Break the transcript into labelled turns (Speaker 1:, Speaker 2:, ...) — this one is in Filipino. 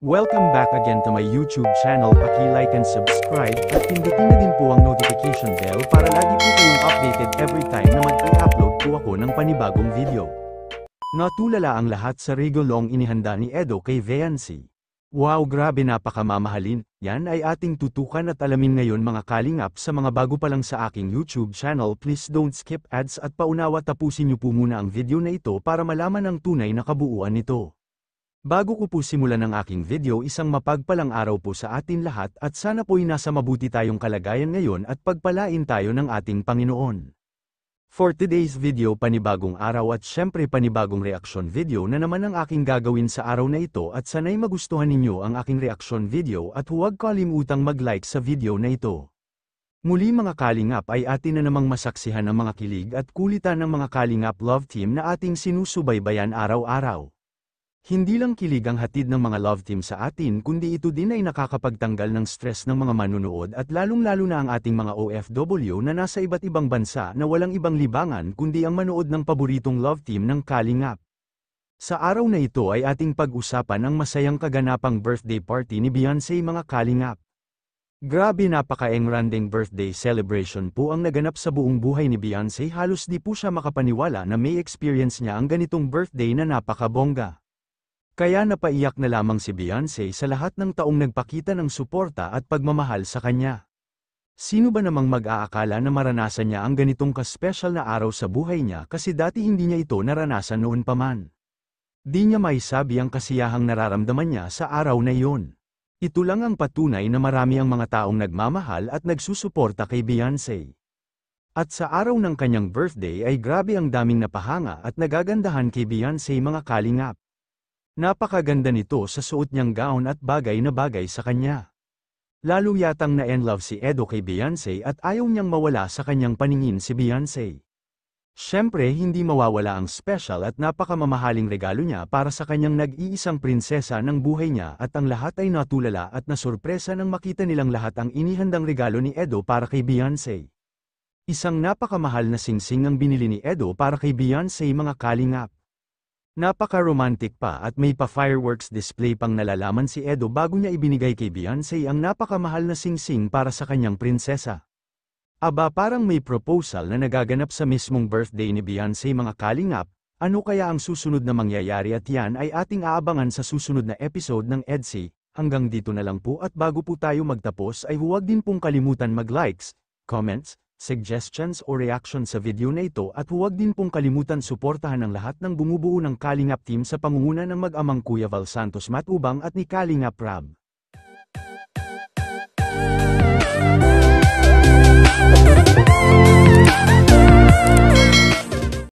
Speaker 1: Welcome back again to my YouTube channel. Paki-like and subscribe at pindutin na din po ang notification bell para lagi po kayong updated every time na mag-upload po ako ng panibagong video. Natulala ang lahat sa rigolong inihanda ni Edo kay Veancy. Wow grabe napakamamahalin, yan ay ating tutukan at alamin ngayon mga kalingap sa mga bago pa lang sa aking YouTube channel please don't skip ads at paunawa tapusin niyo po muna ang video na ito para malaman ang tunay na kabuuan nito. Bago ko po simulan ang aking video isang mapagpalang araw po sa atin lahat at sana po'y nasa mabuti tayong kalagayan ngayon at pagpalain tayo ng ating Panginoon. For today's video panibagong araw at syempre panibagong reaction video na naman ang aking gagawin sa araw na ito at sana'y magustuhan ninyo ang aking reaction video at huwag kalimutang mag-like sa video na ito. Muli mga kalingap ay atin na namang masaksihan ang mga kilig at kulitan ng mga kalingap love team na ating sinusubaybayan araw-araw. Hindi lang kilig ang hatid ng mga love team sa atin kundi ito din ay nakakapagtanggal ng stress ng mga manunood at lalong-lalo na ang ating mga OFW na nasa iba't ibang bansa na walang ibang libangan kundi ang manood ng paboritong love team ng Kalingap. Sa araw na ito ay ating pag-usapan ang masayang kaganapang birthday party ni Beyonce mga Kalingap. Grabe napaka-engranding birthday celebration po ang naganap sa buong buhay ni Beyonce halos di po siya makapaniwala na may experience niya ang ganitong birthday na napakabongga. Kaya napaiyak na lamang si Beyonce sa lahat ng taong nagpakita ng suporta at pagmamahal sa kanya. Sino ba namang mag-aakala na maranasan niya ang ganitong ka-special na araw sa buhay niya kasi dati hindi niya ito naranasan noon pa man. Di niya may ang kasiyahang nararamdaman niya sa araw na iyon. Ito lang ang patunay na marami ang mga taong nagmamahal at nagsusuporta kay Beyonce. At sa araw ng kanyang birthday ay grabe ang daming napahanga at nagagandahan kay Beyonce mga kalingap. Napakaganda nito sa suot niyang gown at bagay na bagay sa kanya. Lalo yatang na-enlove si Edo kay Beyonce at ayaw niyang mawala sa kanyang paningin si Beyonce. Siyempre hindi mawawala ang special at napakamamahaling regalo niya para sa kanyang nag-iisang prinsesa ng buhay niya at ang lahat ay natulala at nasurpresa nang makita nilang lahat ang inihandang regalo ni Edo para kay Beyonce. Isang napakamahal na singsing ang binili ni Edo para kay Beyonce mga kalingap. Napaka-romantic pa at may pa-fireworks display pang nalalaman si Edo bago niya ibinigay kay Beyonce ang napakamahal na singsing -sing para sa kanyang prinsesa. Aba parang may proposal na nagaganap sa mismong birthday ni Beyonce mga kalingap, ano kaya ang susunod na mangyayari at yan ay ating aabangan sa susunod na episode ng EDSI. Hanggang dito na lang po at bago po tayo magtapos ay huwag din pong kalimutan mag-likes, comments, suggestions o reactions sa video na ito at huwag din pong kalimutan suportahan ang lahat ng bumubuo ng Kalingap team sa pangunguna ng mag-amang Kuya Val Santos Matubang at ni Kalingap Rab.